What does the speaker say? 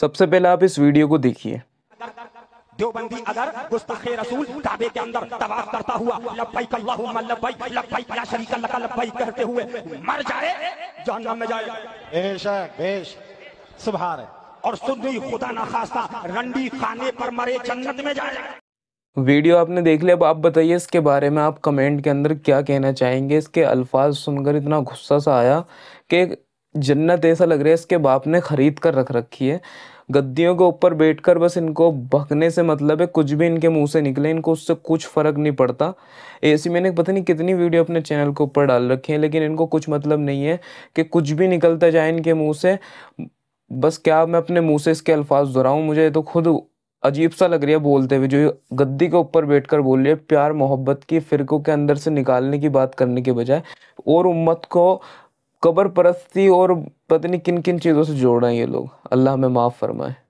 सबसे पहले आप इस वीडियो को देखिए देवबंदी अगर गुस्ताखे रसूल काबे के अंदर तवाफ करता हुआ लबैक अल्लाहुम्मा लबैक लबैक ला शरीक लक लबैक कहते हुए मर जाए जहन्नम में जाए बेशक बेश सुभान और सुन्नी खुदा ना खास्ता रंडी खाने पर मरे जन्नत में जाए वीडियो आपने देख लिया अब आप बताइए इसके बारे में आप कमेंट के अंदर क्या कहना चाहेंगे इसके अल्फाज सुनकर इतना गुस्सा सा आया कि जन्नत ऐसा लग रहा है इसके बाप ने खरीद कर रख रखी है गद्दियों के ऊपर बैठकर बस इनको भगने से मतलब है कुछ भी इनके मुंह से निकले इनको उससे कुछ फ़र्क नहीं पड़ता ऐसी मैंने पता नहीं कितनी वीडियो अपने चैनल के ऊपर डाल रखी है लेकिन इनको कुछ मतलब नहीं है कि कुछ भी निकलता जाए इनके मुँह से बस क्या मैं अपने मुँह से इसके अल्फाज दोहराऊँ मुझे तो खुद अजीब सा लग रहा है बोलते हुए जो गद्दी के ऊपर बैठ कर बोल रही है प्यार मोहब्बत की फ़िरकों के अंदर से निकालने की बात करने के बजाय और उम्मत को कबर परस्ती और पत्नी किन किन चीज़ों से जोड़ रहे हैं ये लोग अल्लाह हमें माफ़ फरमाए